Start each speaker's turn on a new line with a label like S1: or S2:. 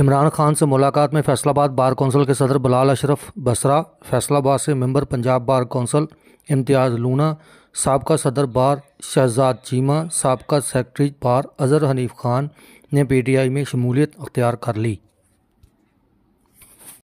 S1: इमरान खान से मुलाकात में फैसलाबाद बार कौंसिल के सदर बलाल अशरफ बसरा फैसलाबाद से member Punjab bar council Imtiaz Luna सबका सदर बार शहजाद चीमा सबका सेक्रटरी बार अजहर हनीफ खान ने पीटीआई में शमूलियत अख्तियार कर ली